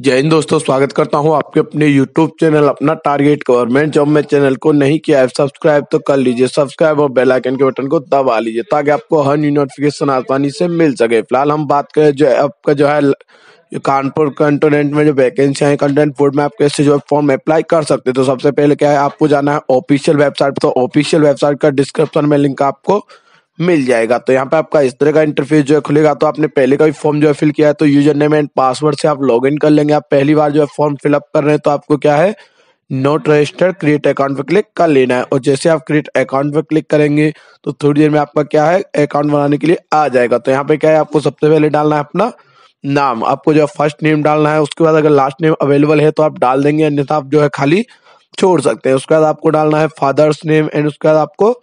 जय हिंद दोस्तों स्वागत करता हूं आपके अपने यूट्यूब चैनल अपना टारगेट गवर्नमेंट जॉब में चैनल को नहीं किया है सब्सक्राइब तो कर लीजिए सब्सक्राइब और बेल आइकन के बटन को दबा लीजिए ताकि आपको हर न्यू नोटिफिकेशन आसानी से मिल सके फिलहाल हम बात करें जो आपका जो है कानपुर कंटोनेंट में जो वैकेंसी है कंटेंट फूड में आप कैसे जो फॉर्म अप्लाई कर सकते हैं तो सबसे पहले क्या है आपको जाना है ऑफिशियल वेबसाइट तो ऑफिशियल वेबसाइट का डिस्क्रिप्शन में लिंक आपको मिल जाएगा तो यहाँ पे आपका इस तरह का इंटरफेस जो है खुलेगा तो आपने पहले का भी फॉर्म जो है फिल किया है तो यूजर नेम एंड पासवर्ड से आप लॉग कर लेंगे आप पहली बार जो है फॉर्म फिलअप कर रहे हैं तो आपको क्या है नोट रजिस्टर क्रिएट अकाउंट पे क्लिक कर लेना है और जैसे आप क्रिएट अकाउंट पे क्लिक करेंगे तो थोड़ी देर में आपका क्या है अकाउंट बनाने के लिए आ जाएगा तो यहाँ पे क्या है आपको सबसे पहले डालना है अपना नाम आपको जो फर्स्ट नेम डालना है उसके बाद अगर लास्ट नेम अवेलेबल है तो आप डाल देंगे अन्यथा आप जो है खाली छोड़ सकते हैं उसके बाद आपको डालना है फादर्स नेम एंड उसके बाद आपको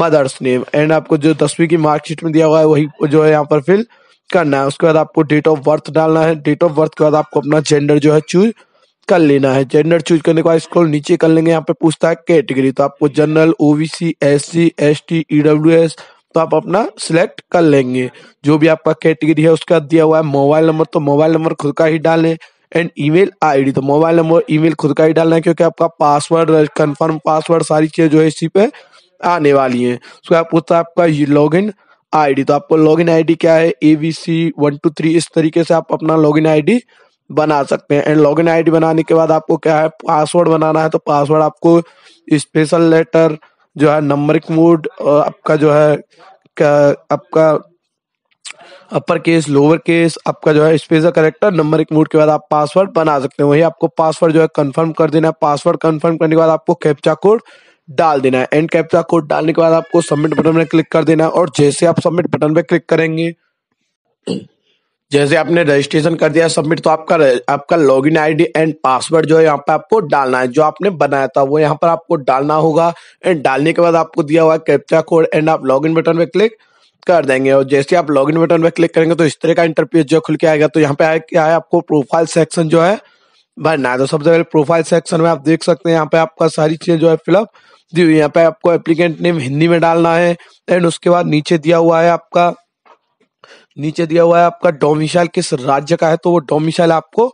मदर्स नेम एंड आपको जो दसवीं की मार्कशीट में दिया हुआ है वही जो है यहाँ पर फिल करना है उसके बाद आपको डेट ऑफ बर्थ डालना है डेट ऑफ बर्थ के बाद आपको अपना जेंडर जो है चूज कर लेना है जेंडर चूज करने के बाद स्क्रॉल नीचे कर लेंगे यहाँ पे पूछता है कैटेगरी तो आपको general OBC S C S T EW S तो आप अपना सिलेक्ट कर लेंगे जो भी आपका कैटेगरी है उसका दिया हुआ है मोबाइल नंबर तो मोबाइल नंबर खुद का ही डालें एंड ईमेल आईडी तो मोबाइल नंबर ईमेल खुद का ही डालना है क्योंकि आपका पासवर्ड कंफर्म पासवर्ड सारी चीज जो है इसी पे आने वाली है हैं सो पूछता है आपका लॉग इन आई तो आपको लॉग इन आई क्या है A B C one two three इस तरीके से आप अपना लॉग इन आई बना सकते हैं एंड लॉग इन आई बनाने के बाद आपको क्या है पासवर्ड बनाना है तो पासवर्ड आपको स्पेशल लेटर जो है नंबरिक मोड आपका जो है आपका अपर केस लोअर केस आपका जो है स्पेशल करेक्टर नंबर एक मोड के बाद आप पासवर्ड बना सकते हैं वही आपको पासवर्ड जो है कंफर्म कर देना है पासवर्ड कंफर्म करने के बाद आपको कैप्चा कोड डाल देना है एंड कैप्चा कोड डालने के बाद आपको सबमिट बटन में क्लिक कर देना है और जैसे आप सबमिट बटन पे क्लिक करेंगे जैसे आपने रजिस्ट्रेशन कर दिया सबमिट तो आपका आपका लॉगिन आईडी एंड पासवर्ड जो है यहाँ पे आपको डालना है जो आपने बनाया था वो यहाँ पर आपको डालना होगा एंड डालने के बाद आपको दिया हुआ कैप्चा कोड एंड आप लॉगिन बटन पे क्लिक कर देंगे और जैसे आप लॉगिन बटन पे क्लिक करेंगे तो इस तरह का इंटरपेज जो खुल के आएगा तो यहाँ पे क्या है आपको प्रोफाइल सेक्शन जो है भरना है तो सबसे पहले प्रोफाइल सेक्शन में आप देख सकते हैं यहाँ पे आपका सारी चीजें जो है फिलअप यहाँ पे आपको एप्लीकेंट नेम हिंदी में डालना है एंड उसके बाद नीचे दिया हुआ है आपका नीचे दिया हुआ है आपका डोमिसाइल किस राज्य का है तो वो डोमिसाइल आपको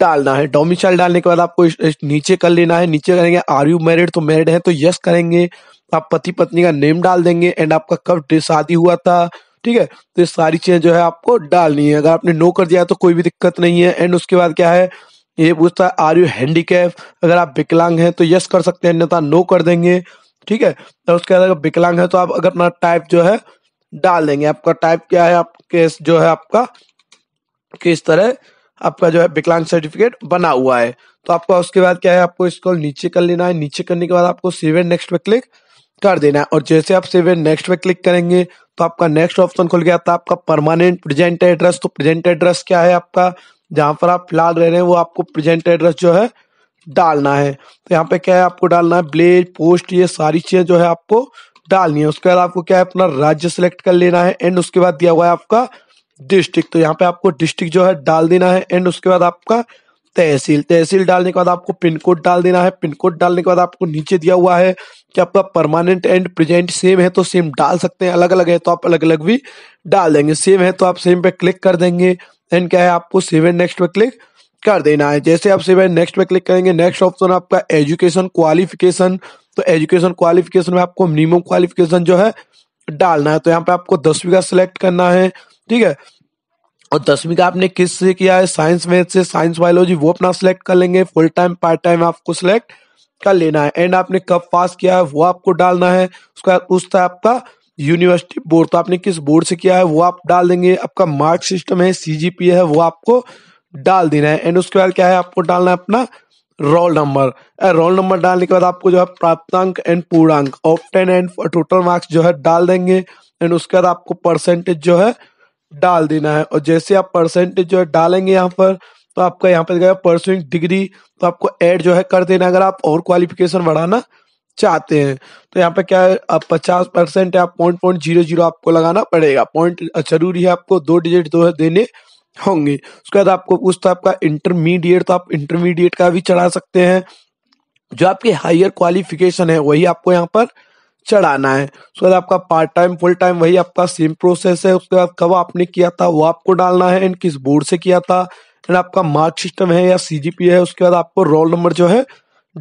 डालना है डोमिसाइल डालने के बाद आपको इस, इस नीचे कर लेना है नीचे करेंगे आर यू मैरिड तो मैरिड है तो यस करेंगे आप पति पत्नी का नेम डाल देंगे एंड आपका कब शादी हुआ था ठीक है तो ये सारी चीजें जो है आपको डालनी है अगर आपने नो कर दिया तो कोई भी दिक्कत नहीं है एंड उसके बाद क्या है ये पूछता है आर यू हैंडीकैप अगर आप विकलांग हैं तो यस कर सकते हैं अन्यथा नो कर देंगे ठीक है तो उसके बाद अगर विकलांग है तो आप अगर अपना टाइप जो है डाल देंगे आपका टाइप क्या है आप केस जो है आपका किस तरह आपका जो है विकलांग सर्टिफिकेट बना हुआ है तो आपका उसके बाद क्या है आपको इसको नीचे कर लेना है नीचे करने के बाद आपको सीवे नेक्स्ट पे क्लिक कर देना है और जैसे आप सीवे नेक्स्ट पे क्लिक करेंगे तो आपका नेक्स्ट ऑप्शन खुल गया था तो आपका परमानेंट प्रेजेंट एड्रेस तो प्रेजेंट एड्रेस क्या है आपका जहां पर आप फिलहाल रह रहे हैं वो आपको प्रेजेंट एड्रेस जो है डालना है तो यहाँ पे क्या है आपको डालना है ब्लेज पोस्ट ये सारी चीजें जो है आपको डालनी है उसके बाद आपको क्या है अपना राज्य सेलेक्ट कर लेना है एंड उसके बाद दिया हुआ है आपका डिस्ट्रिक्ट तो यहाँ पे आपको डिस्ट्रिक्ट जो है डाल देना है एंड उसके बाद आपका तहसील तहसील डालने के बाद आपको पिन कोड डाल देना है पिन कोड डालने के बाद आपको नीचे दिया हुआ है कि आपका परमानेंट एंड प्रेजेंट सेम है तो सेम डाल सकते हैं अलग अलग है तो आप अलग अलग भी डाल देंगे सेम है तो आप सेम पे क्लिक कर देंगे देन क्या है आपको सेव एंड नेक्स्ट पे क्लिक कर देना है जैसे आप सेव एंड नेक्स्ट पे क्लिक करेंगे नेक्स्ट ऑप्शन आपका एजुकेशन क्वालिफिकेशन तो एजुकेशन क्वालिफिकेशन में आपको मिनिमम क्वालिफिकेशन जो है डालना है तो यहाँ पे आपको दसवीं का सिलेक्ट करना है ठीक है और दसवीं का आपने किस से किया है साइंस मैथ से साइंस बायोलॉजी वो अपना सिलेक्ट कर लेंगे फुल टाइम पार्ट टाइम आपको सिलेक्ट कर लेना है एंड आपने कब पास किया है वो आपको डालना है उसका उस तरह आपका यूनिवर्सिटी बोर्ड तो आपने किस बोर्ड से किया है वो आप डाल देंगे आपका मार्क सिस्टम है सीजीपीए है वो आपको डाल देना है एंड उसके बाद क्या है आपको डालना है अपना रोल नंबर रोल नंबर डालने के बाद आपको जो है प्राप्तांक एंड पूर्णांक टेन एंड टोटल मार्क्स जो है डाल देंगे एंड उसके बाद आपको परसेंटेज जो है डाल देना है और जैसे आप परसेंटेज जो है डालेंगे यहाँ पर तो आपका यहाँ पर परसेंट डिग्री तो आपको ऐड जो है कर देना अगर आप और क्वालिफिकेशन बढ़ाना चाहते हैं तो यहाँ पे क्या है पचास परसेंट या पॉइंट पॉइंट जीरो जीरो आपको लगाना पड़ेगा पॉइंट अच्छा जरूरी है आपको दो डिजिट दो देने होंगे उसके बाद आपको पूछता तो आपका इंटरमीडिएट तो आप इंटरमीडिएट का भी चढ़ा सकते हैं जो आपके हायर क्वालिफिकेशन है वही आपको यहाँ पर चढ़ाना है उसके बाद आपका पार्ट टाइम फुल टाइम वही आपका सेम प्रोसेस है उसके बाद कब आपने किया था वो आपको डालना है एंड किस बोर्ड से किया था एंड आपका मार्क सिस्टम है या सीजीपी है उसके बाद आपको रोल नंबर जो है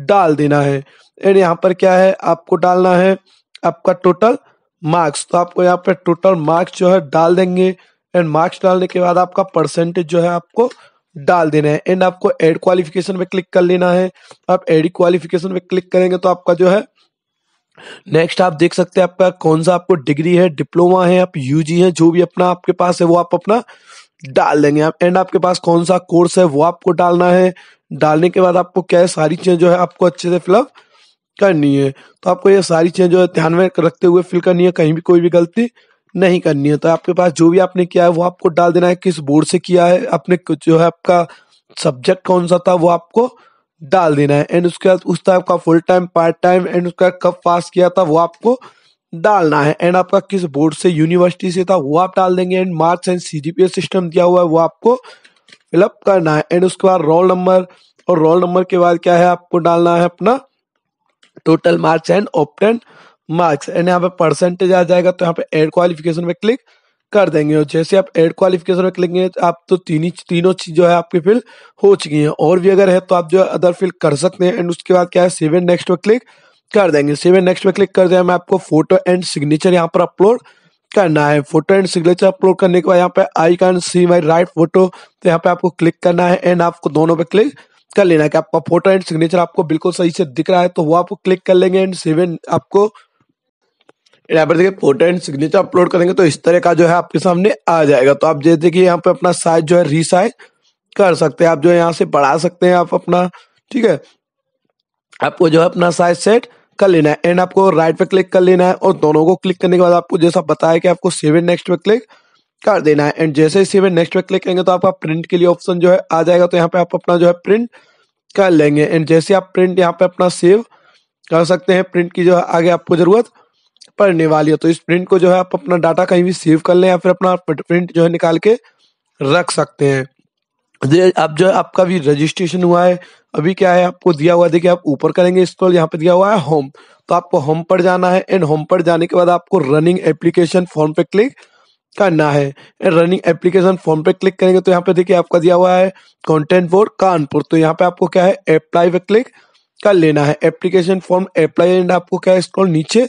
डाल देना है एंड यहाँ पर क्या है आपको डालना है आपका टोटल मार्क्स तो आपको यहाँ पर टोटल मार्क्स जो है डाल देंगे एंड मार्क्स डालने के बाद आपका परसेंटेज जो है आपको डाल देना है एंड आपको एड क्वालिफिकेशन पे क्लिक कर लेना है आप एड क्वालिफिकेशन पे क्लिक करेंगे तो आपका जो है नेक्स्ट आप देख सकते हैं आपका कौन सा आपको डिग्री है डिप्लोमा है आप यूजी है जो भी अपना आपके पास है वो आप अपना डाल देंगे आप एंड आपके पास कौन सा कोर्स है वो आपको डालना है डालने के बाद आपको क्या है सारी चीज़ें जो है आपको अच्छे से फिलअप करनी है तो आपको ये सारी चीज़ें जो है ध्यान में रखते हुए फिल करनी है कहीं भी कोई भी गलती नहीं करनी है तो आपके पास जो भी आपने किया है वो आपको डाल देना है किस बोर्ड से किया है आपने जो है आपका सब्जेक्ट कौन सा था वो आपको डाल देना है एंड उसके बाद उस टाइप का full time part time and उसका कब पास किया था वो आपको डालना है एंड आपका किस बोर्ड से यूनिवर्सिटी से था वो आप डाल देंगे and marks and C system दिया हुआ है वो आपको फिलअप करना है एंड उसके बाद रोल नंबर और रोल नंबर के बाद क्या है आपको डालना है अपना total marks and obtained marks and यहाँ पे परसेंटेज आ जाएगा तो यहाँ पे एड क्वालिफिकेशन में क्लिक कर देंगे और जैसे आप एड क्वालिफिकेशन में क्लिक आप तो तीन ही तीनों चीज जो है आपकी फिल हो चुकी है और भी अगर है तो आप जो है अदर फिल कर सकते हैं एंड उसके बाद क्या है सेवन नेक्स्ट पे क्लिक कर देंगे सेवन नेक्स्ट पे क्लिक कर दिया मैं आपको फोटो एंड सिग्नेचर यहाँ पर अपलोड करना है फोटो एंड सिग्नेचर अपलोड करने के बाद यहाँ पे I can see my right photo तो यहाँ पे आपको क्लिक करना है एंड आपको दोनों पे क्लिक कर लेना है कि आपका फोटो एंड सिग्नेचर आपको बिल्कुल सही से दिख रहा है तो वो आपको क्लिक कर लेंगे एंड सेवन आपको यहाँ पर देखिए फोटो एंड सिग्नेचर अपलोड करेंगे तो इस तरह का जो है आपके सामने आ जाएगा तो आप जैसे देखिए यहाँ पे अपना साइज जो है रिसाइज कर सकते हैं आप जो है यहाँ से बढ़ा सकते हैं आप अपना ठीक है आपको जो है अपना साइज सेट कर लेना है एंड आपको राइट पे क्लिक कर लेना है और दोनों को क्लिक करने के बाद आपको जैसा बताया कि आपको सेवन नेक्स्ट पे क्लिक कर देना है एंड जैसे ही सेवन नेक्स्ट पे क्लिक करेंगे तो आपका प्रिंट के लिए ऑप्शन जो है आ जाएगा तो यहाँ पे आप अपना जो है प्रिंट कर लेंगे एंड जैसे आप प्रिंट यहाँ पे अपना सेव कर सकते हैं प्रिंट की जो है आगे आपको जरूरत पड़ने वाली है तो इस प्रिंट को जो है आप अपना डाटा कहीं भी सेव कर लें या फिर अपना प्रिंट जो है निकाल के रख सकते हैं अब जो आपका भी रजिस्ट्रेशन हुआ है अभी क्या है आपको दिया हुआ देखिए आप ऊपर करेंगे स्क्रॉल यहाँ पे दिया हुआ है होम तो आपको होम पर जाना है एंड होम पर जाने के बाद आपको रनिंग एप्लीकेशन फॉर्म पे क्लिक करना है रनिंग एप्लीकेशन फॉर्म पे क्लिक करेंगे तो यहाँ पे देखिए आपका दिया हुआ है कॉन्टेंट फॉर कानपुर तो यहाँ पे आपको क्या है अप्लाई पे क्लिक कर लेना है एप्लीकेशन फॉर्म अप्लाई एंड आपको क्या है स्क्रॉल नीचे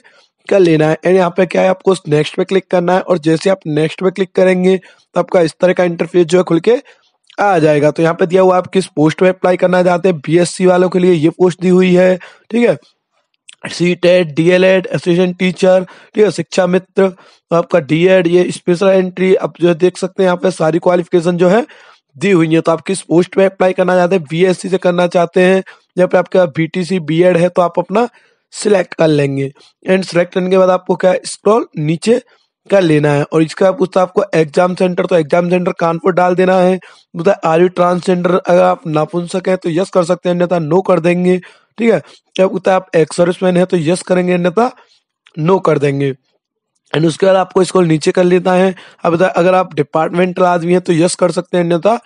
कर लेना है एंड यहाँ पे क्या है आपको नेक्स्ट पे क्लिक करना है और जैसे आप नेक्स्ट पे क्लिक करेंगे तो आपका इस तरह का इंटरफेस जो है खुल के आ जाएगा तो यहाँ पे दिया हुआ आप किस पोस्ट में अप्लाई करना चाहते हैं बीएससी वालों के लिए ये पोस्ट दी हुई है ठीक है CTET D El Ed association teacher ठीक है शिक्षा मित्र तो आपका डी एड e ये स्पेशल एंट्री आप जो देख सकते हैं यहाँ पे सारी क्वालिफिकेशन जो है दी हुई है तो आप किस पोस्ट में अप्लाई करना चाहते हैं बीएससी से करना चाहते हैं या फिर आपका B T C B Ed है तो आप अपना सिलेक्ट कर लेंगे एंड सिलेक्ट करने के बाद आपको क्या स्क्रॉल नीचे का लेना है और इसका पूछता है आपको एग्जाम सेंटर तो एग्जाम सेंटर कानपुर डाल देना है आर यू ट्रांसजेंडर अगर आप नापुंसक है तो यस कर सकते हैं अन्यथा नो कर देंगे ठीक है क्या पूछता है आप एक्स सर्विसमैन है तो यस करेंगे अन्यथा नो कर देंगे एंड उसके बाद आपको इसको नीचे कर लेना है अब बताए अगर आप डिपार्टमेंटल आदमी है तो यस कर सकते हैं अन्यथा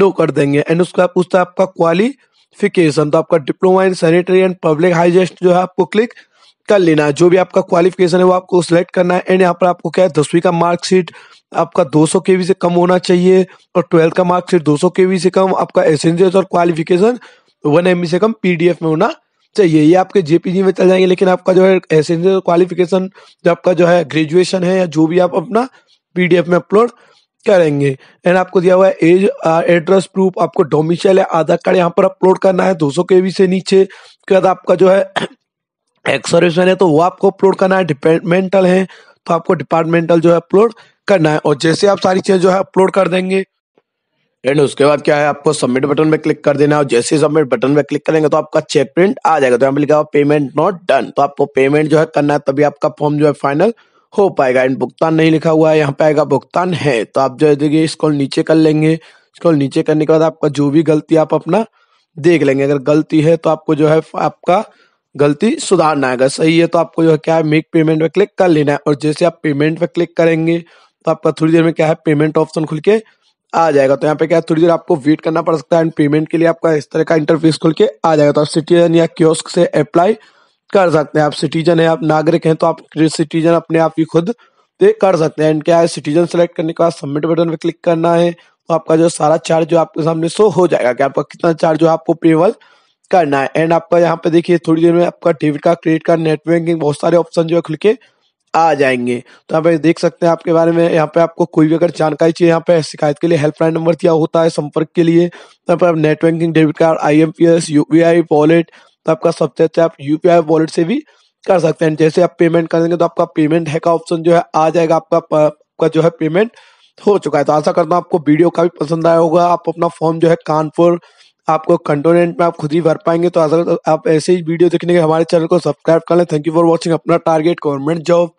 नो कर देंगे एंड उसके बाद पूछता है आपका क्वालिफिकेशन तो आपका diploma in sanitary and public hygiene जो है आपको क्लिक कर लेना है जो भी आपका क्वालिफिकेशन है वो आपको सिलेक्ट करना है एंड यहाँ पर आपको क्या है दसवीं का मार्कशीट आपका 200 केवी से कम होना चाहिए और ट्वेल्थ का मार्कशीट 200 केवी से कम आपका एसेंशियल और क्वालिफिकेशन वन एम से कम पीडीएफ में होना चाहिए ये आपके जेपीजी में चल जाएंगे लेकिन आपका जो है एसेंशियल क्वालिफिकेशन जो आपका जो है ग्रेजुएशन है या जो भी आप अपना पीडीएफ में अपलोड करेंगे एंड आपको दिया हुआ है एज एड्रेस प्रूफ आपको डोमिशल या आधार कार्ड यहाँ पर अपलोड करना है सौ केवी से नीचे उसके बाद आपका जो है एक्स सर्विस मैन है तो वो आपको अपलोड करना है डिपार्टमेंटल है तो आपको डिपार्टमेंटल जो है अपलोड करना है और जैसे आप सारी चीज़ जो है अपलोड कर देंगे एंड उसके बाद क्या है आपको सबमिट बटन पे क्लिक कर देना है और जैसे ही सबमिट बटन पे क्लिक करेंगे तो आपका चेक प्रिंट आ जाएगा तो यहाँ पे लिखा हुआ पेमेंट नॉट डन तो आपको पेमेंट जो है करना है तभी आपका फॉर्म जो है फाइनल हो पाएगा एंड भुगतान नहीं लिखा हुआ है यहाँ पे आएगा भुगतान है तो आप जो है देखिए इसको नीचे कर लेंगे इसको नीचे करने के बाद आपका जो भी गलती आप अपना देख लेंगे अगर गलती है तो आपको जो है आपका गलती सुधारना है सही है तो आपको जो है क्या है मेक पेमेंट पे क्लिक कर लेना है और जैसे आप पेमेंट पे क्लिक करेंगे तो आपका थोड़ी देर में क्या है पेमेंट ऑप्शन खुल के आ जाएगा तो यहाँ पे क्या है थोड़ी देर आपको वेट करना पड़ सकता है एंड पेमेंट के लिए आपका इस तरह का इंटरफेस खुल के आ जाएगा तो आप सिटीजन या क्योस्क से अप्लाई कर सकते हैं आप सिटीजन है आप नागरिक हैं तो आप सिटीजन अपने आप ही खुद पे कर सकते हैं एंड क्या है सिटीजन सेलेक्ट करने के बाद सबमिट बटन पे क्लिक करना है तो आपका जो सारा चार्ज जो आपके सामने शो हो जाएगा कि आपका कितना चार्ज जो आपको पेबल करना है एंड आपका यहाँ पे देखिए थोड़ी देर में आपका debit card credit card net banking बहुत सारे ऑप्शन जो है खुल के आ जाएंगे तो यहाँ पे देख सकते हैं आपके बारे में यहाँ पे आपको कोई भी अगर जानकारी चाहिए यहाँ पे शिकायत के लिए हेल्पलाइन नंबर दिया होता है संपर्क के लिए तो यहाँ पे आप net banking debit card I M P S U P I wallet तो आपका सबसे अच्छा आप यू पी वॉलेट से भी कर सकते हैं जैसे आप पेमेंट करेंगे तो आपका पेमेंट है का ऑप्शन जो है आ जाएगा आपका आपका जो है पेमेंट हो चुका है तो आशा करता हूँ आपको वीडियो काफी पसंद आया होगा आप अपना फॉर्म जो है कानपुर आपको कंटोनेंट में आप खुद ही भर पाएंगे तो आप ऐसे ही वीडियो देखने के हमारे चैनल को सब्सक्राइब कर लें थैंक यू फॉर वॉचिंग अपना टारगेट गवर्नमेंट जॉब